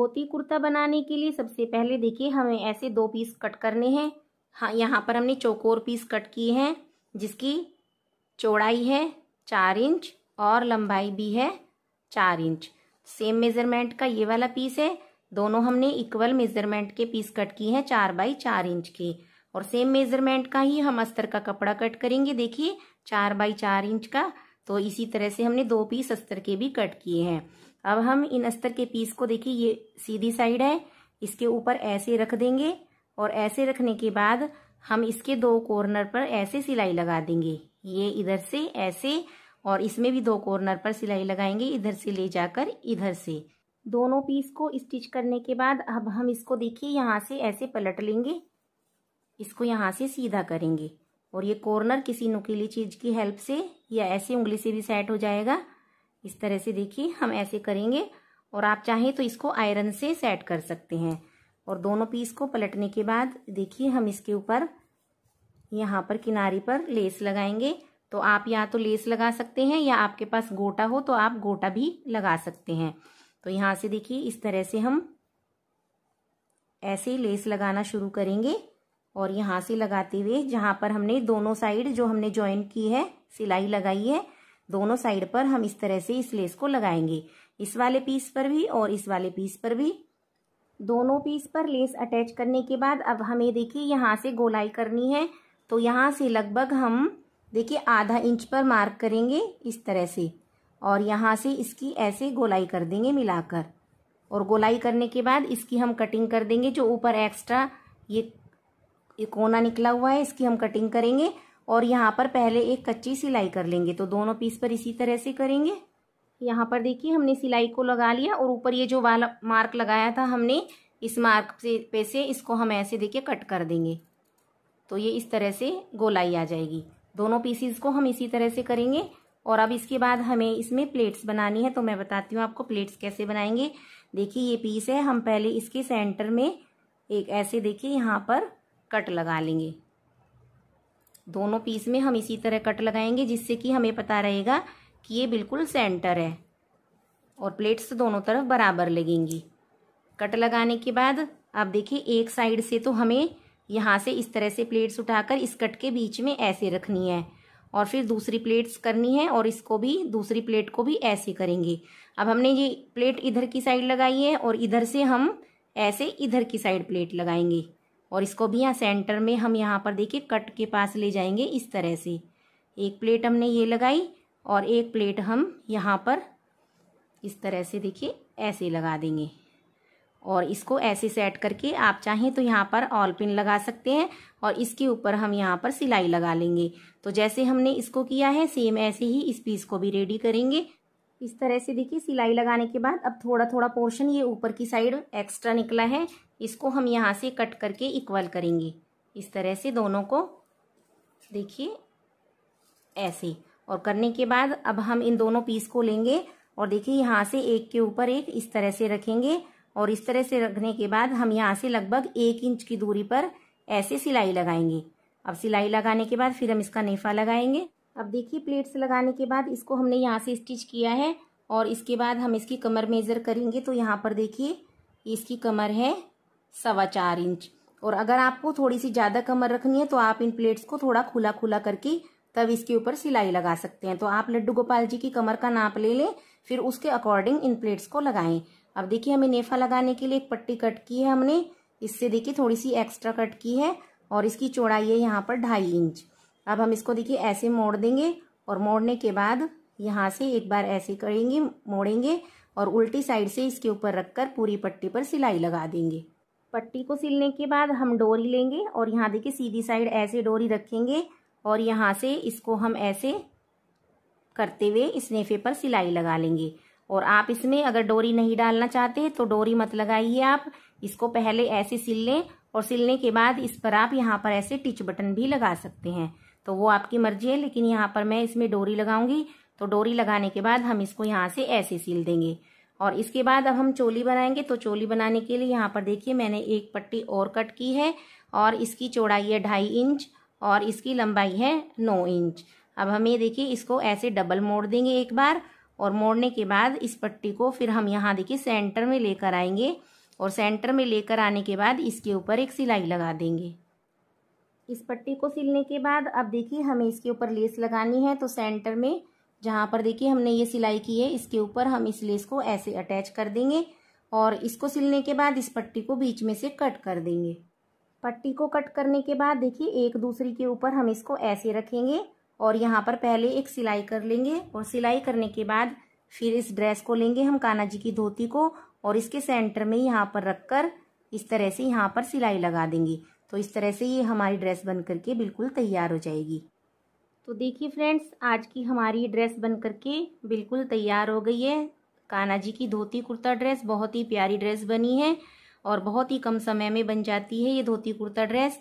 धोती कुर्ता बनाने के लिए सबसे पहले देखिए हमें ऐसे दो पीस कट करने हैं हाँ यहाँ पर हमने चौकोर पीस कट किए हैं जिसकी चौड़ाई है चार इंच और लंबाई भी है चार इंच सेम मेज़रमेंट का ये वाला पीस है दोनों हमने इक्वल मेज़रमेंट के पीस कट किए हैं चार बाई चार इंच के और सेम मेज़रमेंट का ही हम अस्तर का कपड़ा कट करेंगे देखिए चार बाई चार इंच का तो इसी तरह से हमने दो पीस अस्तर के भी कट किए हैं अब हम इन अस्तर के पीस को देखिए ये सीधी साइड है इसके ऊपर ऐसे रख देंगे और ऐसे रखने के बाद हम इसके दो कॉर्नर पर ऐसे सिलाई लगा देंगे ये इधर से ऐसे और इसमें भी दो कॉर्नर पर सिलाई लगाएंगे इधर से ले जाकर इधर से दोनों पीस को स्टिच करने के बाद अब हम इसको देखिए यहाँ से ऐसे पलट लेंगे इसको यहाँ से सीधा करेंगे और ये कॉर्नर किसी नुकीली चीज़ की हेल्प से या ऐसे उंगली से भी सेट हो जाएगा इस तरह से देखिए हम ऐसे करेंगे और आप चाहें तो इसको आयरन से सेट कर सकते हैं और दोनों पीस को पलटने के बाद देखिए हम इसके ऊपर यहाँ पर किनारी पर लेस लगाएंगे तो आप या तो लेस लगा सकते हैं या आपके पास गोटा हो तो आप गोटा भी लगा सकते हैं तो यहाँ से देखिए इस तरह से हम ऐसे लेस लगाना शुरू करेंगे और यहाँ से लगाते हुए जहाँ पर हमने दोनों साइड जो हमने ज्वाइन की है सिलाई लगाई है दोनों साइड पर हम इस तरह से इस लेस को लगाएंगे इस वाले पीस पर भी और इस वाले पीस पर भी दोनों पीस पर लेस अटैच करने के बाद अब हमें देखिए यहाँ से गोलाई करनी है तो यहाँ से लगभग हम देखिए आधा इंच पर मार्क करेंगे इस तरह से और यहाँ से इसकी ऐसे गोलाई कर देंगे मिलाकर और गोलाई करने के बाद इसकी हम कटिंग कर देंगे जो ऊपर एक्स्ट्रा ये, ये कोना निकला हुआ है इसकी हम कटिंग करेंगे और यहाँ पर पहले एक कच्ची सिलाई कर लेंगे तो दोनों पीस पर इसी तरह से करेंगे यहाँ पर देखिए हमने सिलाई को लगा लिया और ऊपर ये जो वाला मार्क लगाया था हमने इस मार्क से पे से इसको हम ऐसे देखिए कट कर देंगे तो ये इस तरह से गोलाई आ जाएगी दोनों पीसीस को हम इसी तरह से करेंगे और अब इसके बाद हमें इसमें प्लेट्स बनानी है तो मैं बताती हूँ आपको प्लेट्स कैसे बनाएंगे देखिए ये पीस है हम पहले इसके सेंटर में एक ऐसे देखिए यहाँ पर कट लगा लेंगे दोनों पीस में हम इसी तरह कट लगाएंगे जिससे कि हमें पता रहेगा कि ये बिल्कुल सेंटर है और प्लेट्स दोनों तरफ बराबर लगेंगी कट लगाने के बाद आप देखिए एक साइड से तो हमें यहाँ से इस तरह से प्लेट्स उठाकर इस कट के बीच में ऐसे रखनी है और फिर दूसरी प्लेट्स करनी है और इसको भी दूसरी प्लेट को भी ऐसे करेंगे अब हमने ये प्लेट इधर की साइड लगाई है और इधर से हम ऐसे इधर की साइड प्लेट लगाएंगे और इसको भी यहाँ सेंटर में हम यहाँ पर देखिए कट के पास ले जाएंगे इस तरह से एक प्लेट हमने ये लगाई और एक प्लेट हम यहाँ पर इस तरह से देखिए ऐसे लगा देंगे और इसको ऐसे सेट करके आप चाहें तो यहाँ पर ऑल पिन लगा सकते हैं और इसके ऊपर हम यहाँ पर सिलाई लगा लेंगे तो जैसे हमने इसको किया है सेम ऐसे ही इस पीस को भी रेडी करेंगे इस तरह से देखिए सिलाई लगाने के बाद अब थोड़ा थोड़ा पोर्शन ये ऊपर की साइड एक्स्ट्रा निकला है इसको हम यहाँ से कट करके इक्वल करेंगे इस तरह से दोनों को देखिए ऐसे और करने के बाद अब हम इन दोनों पीस को लेंगे और देखिए यहाँ से एक के ऊपर एक इस तरह से रखेंगे और इस तरह से रखने के बाद हम यहाँ से लगभग एक इंच की दूरी पर ऐसे सिलाई लगाएंगे अब सिलाई लगाने के बाद फिर हम इसका नेफा लगाएंगे अब देखिए प्लेट्स लगाने के बाद इसको हमने यहाँ से स्टिच किया है और इसके बाद हम इसकी कमर मेज़र करेंगे तो यहाँ पर देखिए इसकी कमर है सवा चार इंच और अगर आपको थोड़ी सी ज़्यादा कमर रखनी है तो आप इन प्लेट्स को थोड़ा खुला खुला करके तब इसके ऊपर सिलाई लगा सकते हैं तो आप लड्डू गोपाल जी की कमर का नाप ले लें फिर उसके अकॉर्डिंग इन प्लेट्स को लगाएं अब देखिए हमें नेफा लगाने के लिए एक पट्टी कट की है हमने इससे देखिए थोड़ी सी एक्स्ट्रा कट की है और इसकी चौड़ाई है यहाँ पर ढाई इंच अब हम इसको देखिए ऐसे मोड़ देंगे और मोड़ने के बाद यहाँ से एक बार ऐसे करेंगे मोड़ेंगे और उल्टी साइड से इसके ऊपर रखकर पूरी पट्टी पर सिलाई लगा देंगे पट्टी को सिलने के बाद हम डोरी लेंगे और यहाँ देखिए सीधी साइड ऐसे डोरी रखेंगे और यहाँ से इसको हम ऐसे करते हुए स्नेफे पर सिलाई लगा लेंगे और आप इसमें अगर डोरी नहीं डालना चाहते तो डोरी मत लगाइए आप इसको पहले ऐसे सिल लें और सिलने के बाद इस पर आप यहाँ पर ऐसे टिच बटन भी लगा सकते हैं तो वो आपकी मर्जी है लेकिन यहाँ पर मैं इसमें डोरी लगाऊंगी तो डोरी लगाने के बाद हम इसको यहाँ से ऐसे सील देंगे और इसके बाद अब हम चोली बनाएंगे तो चोली बनाने के लिए यहाँ पर देखिए मैंने एक पट्टी और कट की है और इसकी चौड़ाई है ढाई इंच और इसकी लंबाई है नौ इंच अब हम ये देखिए इसको ऐसे डबल मोड़ देंगे एक बार और मोड़ने के बाद इस पट्टी को फिर हम यहाँ देखिए सेंटर में लेकर आएंगे और सेंटर में लेकर आने के बाद इसके ऊपर एक सिलाई लगा देंगे इस पट्टी को सिलने के बाद अब देखिए हमें इसके ऊपर लेस लगानी है तो सेंटर में जहाँ पर देखिए हमने ये सिलाई की है इसके ऊपर हम इस लेस को ऐसे अटैच कर देंगे और इसको सिलने के बाद इस पट्टी को बीच में से कट कर देंगे पट्टी को कट करने के बाद देखिए एक दूसरी के ऊपर हम इसको ऐसे रखेंगे और यहाँ पर पहले एक सिलाई कर लेंगे और सिलाई करने के बाद फिर इस ड्रेस को लेंगे हम काना जी की धोती को और इसके सेंटर में यहाँ पर रखकर इस तरह से यहाँ पर सिलाई लगा देंगे तो इस तरह से ये हमारी ड्रेस बन करके बिल्कुल तैयार हो जाएगी तो देखिए फ्रेंड्स आज की हमारी ड्रेस बन करके बिल्कुल तैयार हो गई है कान्हा जी की धोती कुर्ता ड्रेस बहुत ही प्यारी ड्रेस बनी है और बहुत ही कम समय में बन जाती है ये धोती कुर्ता ड्रेस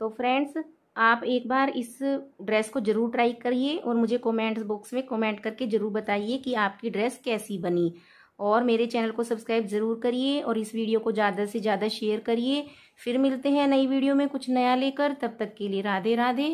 तो फ्रेंड्स आप एक बार इस ड्रेस को ज़रूर ट्राई करिए और मुझे कमेंट्स बॉक्स में कमेंट करके ज़रूर बताइए कि आपकी ड्रेस कैसी बनी और मेरे चैनल को सब्सक्राइब ज़रूर करिए और इस वीडियो को ज़्यादा से ज़्यादा शेयर करिए फिर मिलते हैं नई वीडियो में कुछ नया लेकर तब तक के लिए राधे राधे